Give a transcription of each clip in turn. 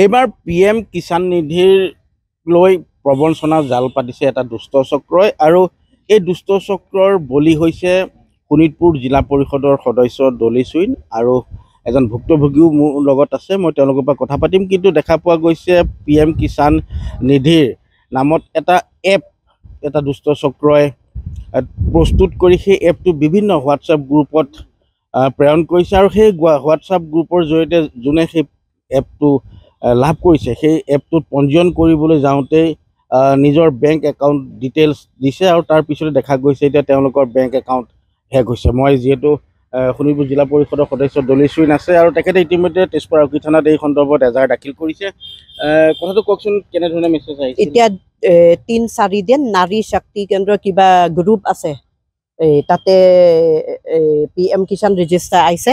এইবাৰ P M Kisan নিধিৰ লৈ প্ৰৱঞ্চনা জাল পাতিছে এটা দুষ্টচক্ৰই আৰু এই দুষ্টচক্ৰৰ বলি হৈছে শোণিতপুৰ জিলা পৰিষদৰ সদস্য দলি চুইন আৰু এজন ভুক্তভোগীও মোৰ লগত আছে মই তেওঁলোকৰ পৰা কথা পাতিম কিন্তু দেখা পোৱা গৈছে পি এম কিষাণ নিধিৰ নামত এটা এপ এটা দুষ্ট চক্ৰই প্ৰস্তুত কৰি সেই এপটো বিভিন্ন হোৱাটছআপ গ্ৰুপত প্ৰেৰণ কৰিছে আৰু সেই হোৱাটছআপ গ্ৰুপৰ জৰিয়তে যোনে সেই এপটো লাভ কৰিছে সেই এপটোত পঞ্জীয়ন কৰিবলৈ যাওঁতেই নিজৰ বেংক একাউণ্ট ডিটেইলছ দিছে আৰু তাৰপিছতে দেখা গৈছে এতিয়া তেওঁলোকৰ বেংক একাউণ্ট শেষ হৈছে মই যিহেতু শোণিতপুৰ জিলা পৰিষদৰ সদস্য দলিশ্বৰী নাছে আৰু তেখেতে ইতিমধ্যে তেজপুৰ আৰক্ষী থানাত এই সন্দৰ্ভত এজাহাৰ দাখিল কৰিছে কথাটো কওকচোন কেনেধৰণে মেছেজ আহিছে এতিয়া তিনি চাৰিদিন নাৰী শক্তি কেন্দ্ৰ কিবা গ্ৰুপ আছে এই তাতে পি এম কিষাণ ৰেজিষ্টাৰ আহিছে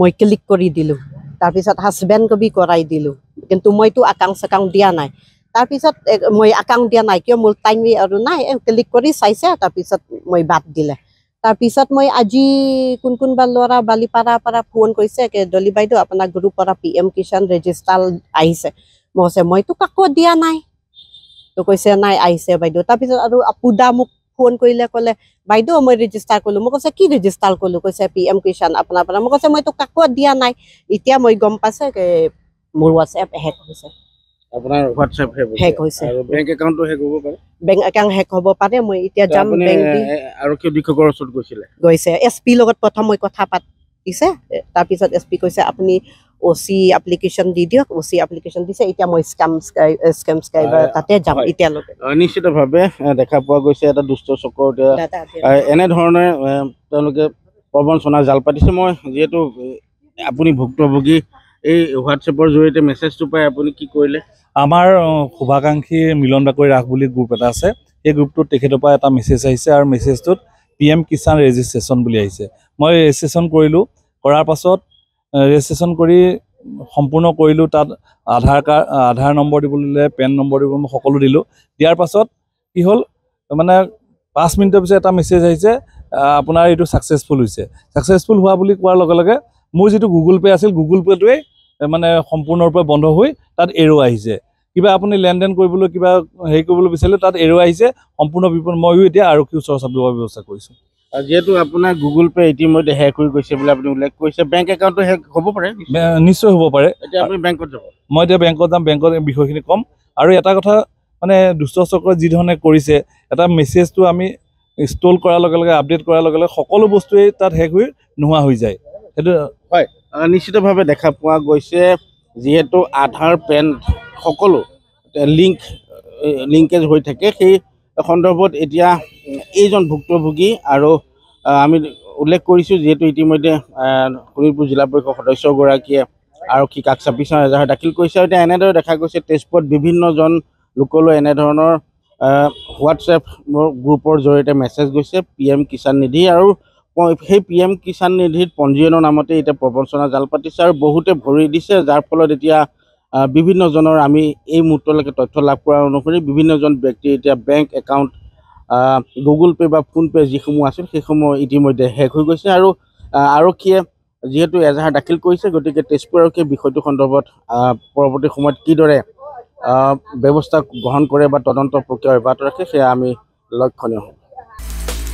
মই ক্লিক কৰি দিলোঁ তাৰপিছত হাজবেণ্ড কবি কৰাই দিলোঁ কিন্তু মইতো আকাং চাকাং দিয়া নাই তাৰপিছত মই আকাং দিয়া নাই কিয় মোৰ টাইম আৰু নাই ক্লিক কৰি চাইছে তাৰপিছত মই বাদ দিলে তাৰপিছত মই আজি কোন কোনবা ল'ৰা বালিপাৰাৰ পৰা ফোন কৰিছে দলি বাইদেউ আপোনাৰ গ্ৰুপ পৰা পি এম কিষাণ ৰেজিষ্টাৰ আহিছে মই কৈছে মইতো কাকো দিয়া নাই তো কৈছে নাই আহিছে বাইদেউ তাৰপিছত আৰু আপুদা মোক ফোন কৰিলে ক'লে বাইদেউ মই ৰেজিষ্টাৰ কৰিলোঁ মই কৈছে কি ৰেজিষ্টাৰ কৰিলোঁ কৈছে পি এম কিষাণ আপোনাৰ পৰা মই কৈছে মইতো কাকো দিয়া নাই এতিয়া মই গম পাইছে মোৰ হোৱাটছএপ হেক হৈছে নিশ্চিতভাৱে দেখা পোৱা গৈছে এটা দুষ্ট চকৰ এনেধৰণে তেওঁলোকে প্ৰবঞ্চনা জাল পাতিছে মই যিহেতু আপুনি ভুক্তভোগী এই হোৱাটছএপৰ জৰিয়তে মেছেজটো পাই আপুনি কি কৰিলে আমাৰ শুভাকাংক্ষী মিলন বাকৰি ৰাস বুলি গ্ৰুপ এটা আছে সেই গ্ৰুপটোত তেখেতৰ পৰা এটা মেছেজ আহিছে আৰু মেছেজটোত পি এম কিষাণ ৰেজিষ্ট্ৰেশ্যন বুলি আহিছে মই ৰেজিষ্ট্ৰেশ্যন কৰিলোঁ কৰাৰ পাছত ৰেজিষ্ট্ৰেশ্যন কৰি সম্পূৰ্ণ কৰিলোঁ তাত আধাৰ কাৰ্ড আধাৰ নম্বৰ দিবলৈ দিলে পেন নম্বৰ দিবলৈ মই সকলো দিলোঁ দিয়াৰ পাছত কি হ'ল মানে পাঁচ মিনিটৰ পিছত এটা মেছেজ আহিছে আপোনাৰ এইটো ছাকচেছফুল হৈছে ছাকচেছফুল হোৱা বুলি কোৱাৰ লগে লগে মোৰ যিটো গুগল পে' আছিল গুগল পে'টোৱে মানে সম্পূৰ্ণৰূপে বন্ধ হৈ তাত এৰু আহিছে কিবা আপুনি লেনদেন কৰিবলৈ কিবা হেৰি কৰিবলৈ বিচাৰিলে তাত এৰু আহিছে সম্পূৰ্ণ বিপদ ময়ো এতিয়া আৰক্ষী ওচৰ চাপিবৰ ব্যৱস্থা কৰিছোঁ যিহেতু আপোনাৰ গুগল পে' ইতিমধ্যে হেক হৈ গৈছে বুলি আপুনি উল্লেখ কৰিছে বেংক একাউণ্টটো হেক হ'ব পাৰে নিশ্চয় হ'ব পাৰে এতিয়া আপুনি বেংকত যাব মই এতিয়া বেংকত যাম বেংকত বিষয়খিনি ক'ম আৰু এটা কথা মানে দুষ্ট দুষ্টচক্ৰ যিধৰণে কৰিছে এটা মেছেজটো আমি ইনষ্টল কৰাৰ লগে লগে আপডেট কৰাৰ লগে লগে সকলো বস্তুৱেই তাত হেক হৈ নোহোৱা হৈ যায় সেইটো হয় নিশ্চিতভাৱে দেখা পোৱা গৈছে যিহেতু আধাৰ পেন সকলো লিংক লিংকেজ হৈ থাকে সেই সন্দৰ্ভত এতিয়া এইজন ভুক্তভোগী আৰু আমি উল্লেখ কৰিছোঁ যিহেতু ইতিমধ্যে শোণিতপুৰ জিলা পৰিষদ সদস্যগৰাকীয়ে আৰক্ষী কাষ ছাব্বিছৰ এজাহাৰ দাখিল কৰিছে আৰু এতিয়া এনেদৰে দেখা গৈছে তেজপুৰত বিভিন্নজন লোকলৈ এনেধৰণৰ হোৱাটছএপ গ্ৰুপৰ জৰিয়তে মেছেজ গৈছে পি এম কিষাণ নিধি আৰু সেই পি এম কিষাণ নিধিত পঞ্জীয়নৰ নামতে এতিয়া প্ৰবঞ্চনা জাল পাতিছে আৰু বহুতে ভৰি দিছে যাৰ ফলত এতিয়া বিভিন্নজনৰ আমি এই মুহূৰ্তলৈকে তথ্য লাভ কৰা অনুসৰি বিভিন্নজন ব্যক্তি এতিয়া বেংক একাউণ্ট গুগল পে' বা ফোন পে' যিসমূহ আছিল সেইসমূহ ইতিমধ্যে শেষ হৈ গৈছে আৰু আৰক্ষীয়ে যিহেতু এজাহাৰ দাখিল কৰিছে গতিকে তেজপুৰ আৰক্ষীয়ে বিষয়টো সন্দৰ্ভত পৰৱৰ্তী সময়ত কিদৰে ব্যৱস্থা গ্ৰহণ কৰে বা তদন্ত প্ৰক্ৰিয়া অব্যাহত ৰাখে সেয়া আমি লক্ষণীয় হওঁ